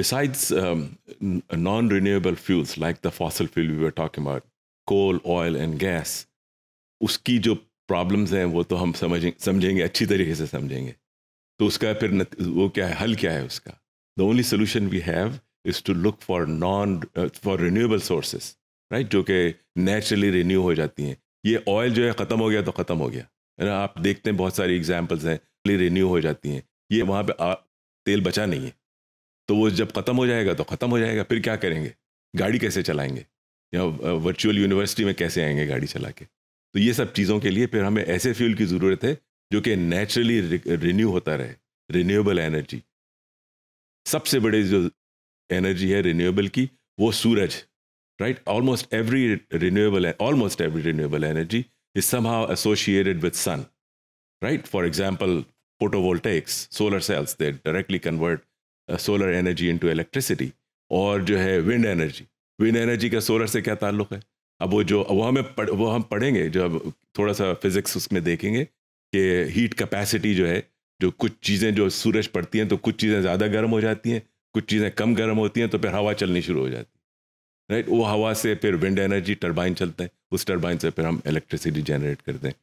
besides um, uh, non renewable fuels like the fossil fuel we were talking about, coal, oil, and gas, उसकी जो problems हैं वो तो हम समझेंगे समझेंगे अच्छी तरीके से समझेंगे तो उसका फिर वो क्या है हल क्या है उसका the only solution we have is to look for non for renewable sources right जो कि नेचुरली रिन्यू हो जाती हैं ये ऑयल जो है ख़त्म हो गया तो ख़त्म हो गया है ना आप देखते हैं बहुत सारी एग्जाम्पल्स हैं renew हो जाती हैं ये वहाँ पर तेल बचा नहीं है तो वो जब खत्म हो जाएगा तो खत्म हो जाएगा फिर क्या करेंगे गाड़ी कैसे चलाएंगे या वर्चुअल यूनिवर्सिटी में कैसे आएंगे गाड़ी चला के तो ये सब चीज़ों के लिए फिर हमें ऐसे फ्यूल की ज़रूरत है जो कि नेचुरली रिन्यू होता रहे रिन्यूएबल एनर्जी सबसे बड़े जो एनर्जी है रिन्यूएबल की वो सूरज right almost every renewable almost every renewable energy is somehow associated with sun right for example photovoltaics solar cells they directly convert solar energy into electricity और जो है विंड एनर्जी विंड एनर्जी का solar से क्या ताल्लुक है अब वो जो वो हमें पढ़, वो हम पढ़ेंगे जो अब थोड़ा सा फिजिक्स उसमें देखेंगे कि हीट कैपेसिटी जो है जो कुछ चीज़ें जो सूरज पड़ती हैं तो कुछ चीज़ें ज़्यादा गर्म हो जाती हैं कुछ चीज़ें कम गर्म होती हैं तो फिर हवा चलनी शुरू हो जाती है राइट वो हवा से फिर विंड एनर्जी टरबाइन चलते हैं उस टरबाइन से फिर हम इलेक्ट्रिसिटी जनरेट करते हैं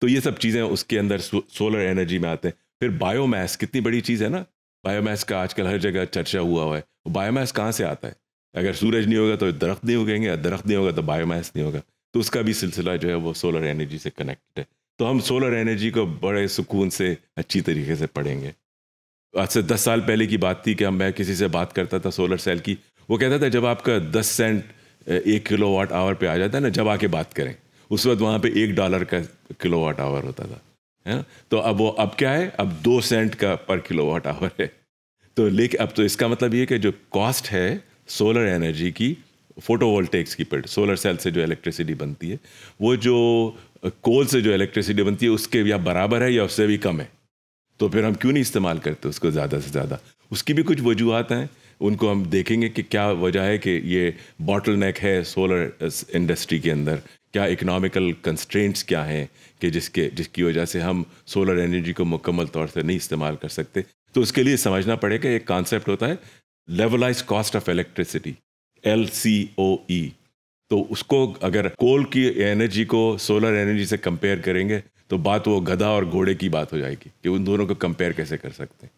तो ये सब चीज़ें उसके अंदर सो, सोलर एनर्जी में आते हैं फिर बायोमास कितनी बड़ी चीज़ है ना बायोमास का आजकल हर जगह चर्चा हुआ हुआ है तो बायोमास कहाँ से आता है अगर सूरज नहीं होगा तो दरख्त नहीं उगेंगे दरख्त नहीं होगा तो बायोमास नहीं होगा तो उसका भी सिलसिला जो है वो सोलर एनर्जी से कनेक्टेड है तो हम सोलर एनर्जी को बड़े सुकून से अच्छी तरीके से पढ़ेंगे आज से दस साल पहले की बात थी कि हम मैं किसी से बात करता था सोलर सेल की वो कहता था जब आपका दस सेंट एक किलो वाट आवर पर आ जाता है ना जब आके बात करें उस वक्त वहाँ पर एक डॉलर का किलो वाट आवर होता था है तो अब वो अब क्या है अब दो सेंट का पर किलो वाट आवर है तो लेकिन अब तो इसका मतलब ये कि जो कॉस्ट है सोलर एनर्जी की फोटोवोल्टेक्स की पेड़ सोलर सेल से जो इलेक्ट्रिसिटी बनती है वो जो कोल से जो इलेक्ट्रिसिटी बनती है उसके या बराबर है या उससे भी कम है तो फिर हम क्यों नहीं इस्तेमाल करते उसको ज़्यादा से ज़्यादा उसकी भी कुछ वजूहत हैं उनको हम देखेंगे कि क्या वजह है कि ये बॉटल नेक है सोलर इंडस्ट्री के अंदर क्या इकोनॉमिकल कंस्ट्रेंट्स क्या हैं कि जिसके जिसकी वजह से हम सोलर एनर्जी को मुकम्मल तौर से नहीं इस्तेमाल कर सकते तो उसके लिए समझना पड़ेगा एक कॉन्सेप्ट होता है levelized cost of electricity L C O E तो उसको अगर कोल की एनर्जी को सोलर एनर्जी से कंपेयर करेंगे तो बात वो गधा और घोड़े की बात हो जाएगी कि उन दोनों को कंपेयर कैसे कर सकते हैं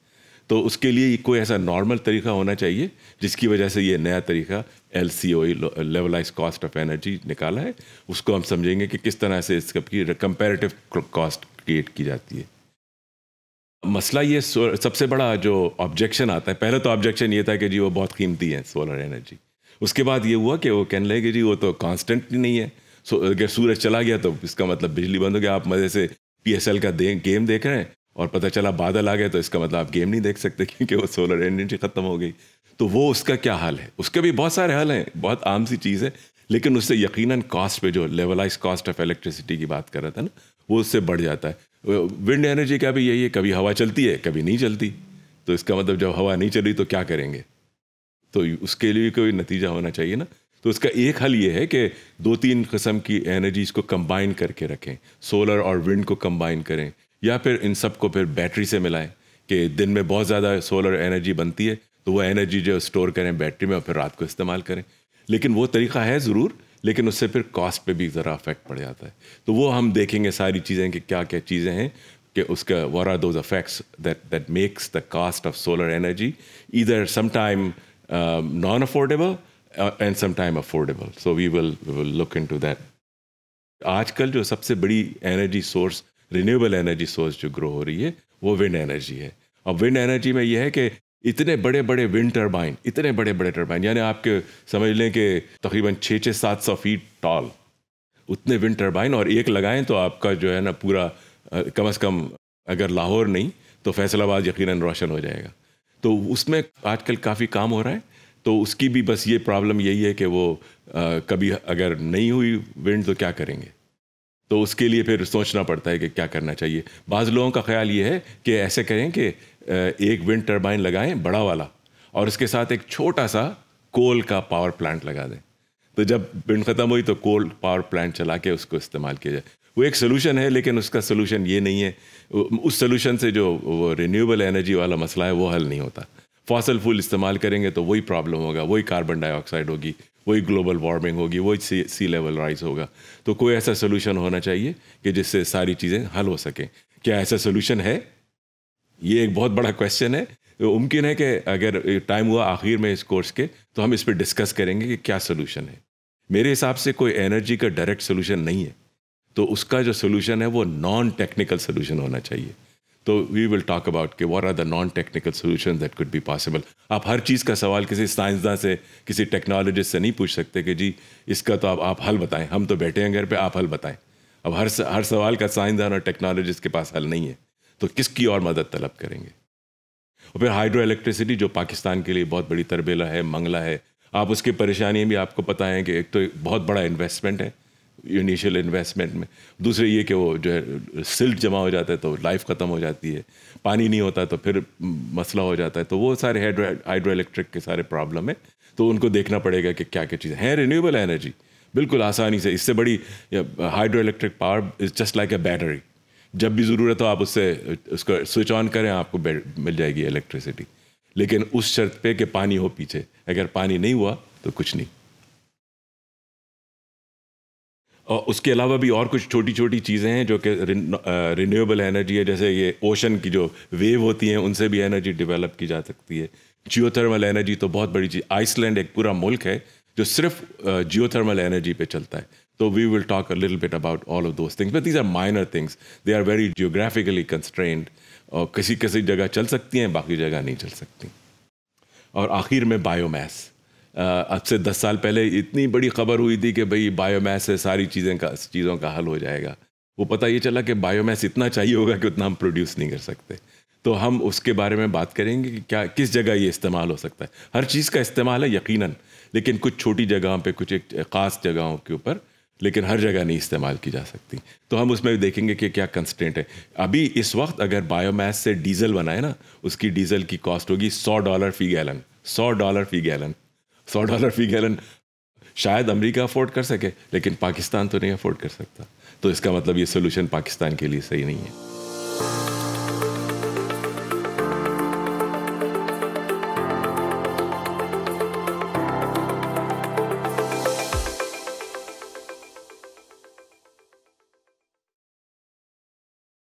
तो उसके लिए कोई ऐसा नॉर्मल तरीका होना चाहिए जिसकी वजह से ये नया तरीका L C O levelized cost of energy निकाला है उसको हम समझेंगे कि किस तरह से इसकी कंपेरेटिव कॉस्ट क्रिएट की जाती है मसला ये सबसे बड़ा जो ऑब्जेक्शन आता है पहले तो ऑब्जेक्शन ये था कि जी वो बहुत कीमती है सोलर एनर्जी उसके बाद ये हुआ कि वो कहने लगे कि जी वो तो कांस्टेंट नहीं है सो अगर सूरज चला गया तो इसका मतलब बिजली बंद हो गया आप मज़े से पीएसएल का दे, गेम देख रहे हैं और पता चला बादल आ गए तो इसका मतलब आप गेम नहीं देख सकते क्योंकि वो सोलर एनर्जी ख़त्म हो गई तो वो उसका क्या हल है उसके भी बहुत सारे हल हैं बहुत आम सी चीज़ है लेकिन उससे यकीनन कॉस्ट पे जो लेवलाइज कॉस्ट ऑफ इलेक्ट्रिसिटी की बात कर रहा था ना वो उससे बढ़ जाता है विंड एनर्जी का भी यही है कभी हवा चलती है कभी नहीं चलती तो इसका मतलब जब हवा नहीं चली तो क्या करेंगे तो उसके लिए कोई नतीजा होना चाहिए ना तो उसका एक हल ये है कि दो तीन किस्म की एनर्जीज़ को कंबाइन करके रखें सोलर और विंड को कंबाइन करें या फिर इन सब को फिर बैटरी से मिलाएं कि दिन में बहुत ज़्यादा सोलर एनर्जी बनती है तो वो एनर्जी जो स्टोर करें बैटरी में और फिर रात को इस्तेमाल करें लेकिन वो तरीका है ज़रूर लेकिन उससे फिर कॉस्ट पे भी ज़रा अफेक्ट पड़ जाता है तो वो हम देखेंगे सारी चीज़ें कि क्या क्या चीज़ें हैं कि उसका were are those affects that that makes the cost of solar energy इधर sometime non affordable and sometime affordable so we will look into that आजकल जो सबसे बड़ी energy source renewable energy source जो ग्रो हो रही है वो विंड एनर्जी है अब विंड एनर्जी में यह है कि इतने बड़े बड़े विंड टर्बाइन इतने बड़े बड़े टर्बाइन यानी आपके समझ लें कि तकरीबन छः छः सात सौ फीट टॉल उतने विंड टर्बाइन और एक लगाएं तो आपका जो है ना पूरा कम अज़ कम अगर लाहौर नहीं तो फैसलाबाद यकीन रोशन हो जाएगा तो उसमें आजकल काफ़ी काम हो रहा है तो उसकी भी बस ये प्रॉब्लम यही है कि वो आ, कभी अगर नहीं हुई विंड तो क्या करेंगे तो उसके लिए फिर सोचना पड़ता है कि क्या करना चाहिए बाज़ लोगों का ख्याल ये है कि ऐसे करें कि एक विंड टर्बाइन लगाएं बड़ा वाला और उसके साथ एक छोटा सा कोल का पावर प्लांट लगा दें तो जब विंड ख़त्म हुई तो कोल पावर प्लांट चला के उसको इस्तेमाल किया जाए वो एक सोलूशन है लेकिन उसका सोलूशन ये नहीं है उस सोलूशन से जो वो रिन्यूएबल एनर्जी वाला मसला है वो हल नहीं होता फॉसल फूल इस्तेमाल करेंगे तो वही प्रॉब्लम होगा वही कार्बन डाइऑक्साइड होगी वही ग्लोबल वार्मिंग होगी वही सी सी लेवल राइज होगा तो कोई ऐसा सोल्यूशन होना चाहिए कि जिससे सारी चीज़ें हल हो सकें क्या ऐसा सोल्यूशन है ये एक बहुत बड़ा क्वेश्चन है तो मुमकिन है कि अगर टाइम हुआ आखिर में इस कोर्स के तो हम इस पर डिस्कस करेंगे कि क्या सोल्यूशन है मेरे हिसाब से कोई एनर्जी का डायरेक्ट सोल्यूशन नहीं है तो उसका जो सोल्यूशन है वो नॉन टेक्निकल सोल्यूशन होना चाहिए तो वी विल टॉक अबाउट कि what are the non technical solution that could be possible आप हर चीज़ का सवाल किसी साइंसदान से किसी टेक्नोलॉजिस्ट से नहीं पूछ सकते कि जी इसका तो आप आप हल बताएं हम तो बैठे हैं घर पे आप हल बताएं अब हर हर सवाल का साइंसदान और टेक्नोलॉजिस्ट के पास हल नहीं है तो किसकी और मदद तलब करेंगे और फिर हाइड्रो इलेक्ट्रिसिटी जो पाकिस्तान के लिए बहुत बड़ी तरबेला है मंगला है आप उसकी परेशानियाँ भी आपको पता है कि एक तो एक बहुत बड़ा इन्वेस्टमेंट है इनिशियल इन्वेस्टमेंट में दूसरे ये कि वो जो है सिल्ट जमा हो जाता है तो लाइफ ख़त्म हो जाती है पानी नहीं होता तो फिर मसला हो जाता है तो वो सारे हाइड्रो इलेक्ट्रिक के सारे प्रॉब्लम है तो उनको देखना पड़ेगा कि क्या क्या चीज़ें हैं रिन्यूएबल एनर्जी बिल्कुल आसानी से इससे बड़ी hydro electric power is just like a battery जब भी ज़रूरत हो आप उससे उसको स्विच ऑन करें आपको मिल जाएगी इलेक्ट्रिसिटी लेकिन उस शर्त पे कि पानी हो पीछे अगर पानी नहीं हुआ तो कुछ नहीं और उसके अलावा भी और कुछ छोटी छोटी चीज़ें हैं जो कि रिन्यूएबल एनर्जी है जैसे ये ओशन की जो वेव होती हैं उनसे भी एनर्जी डेवलप की जा सकती है जियोथर्मल एनर्जी तो बहुत बड़ी चीज़ आइसलैंड एक पूरा मुल्क है जो सिर्फ जियोथर्मल एनर्जी पे चलता है तो we will talk a little bit about all of those things but these are minor things they are very geographically constrained और किसी किसी जगह चल सकती हैं बाकी जगह नहीं चल सकती और आखिर में बायोमैस आज से दस साल पहले इतनी बड़ी खबर हुई थी कि भाई बायोमैस से सारी चीज़ें का चीज़ों का हल हो जाएगा वो पता ये चला कि बायोमैस इतना चाहिए होगा कि उतना हम प्रोड्यूस नहीं कर सकते तो हम उसके बारे में बात करेंगे कि क्या किस जगह ये इस्तेमाल हो सकता है हर चीज़ का इस्तेमाल है यकीन लेकिन कुछ छोटी जगहों पर कुछ एक ख़ास जगहों के ऊपर लेकिन हर जगह नहीं इस्तेमाल की जा सकती तो हम उसमें भी देखेंगे कि क्या कंस्टेंट है अभी इस वक्त अगर बायोमास से डीजल बनाए ना उसकी डीजल की कॉस्ट होगी सौ डॉलर फी गैलन सौ डॉलर फी गैलन सौ डॉलर फी गैलन शायद अमेरिका अफोर्ड कर सके लेकिन पाकिस्तान तो नहीं अफोर्ड कर सकता तो इसका मतलब ये सोल्यूशन पाकिस्तान के लिए सही नहीं है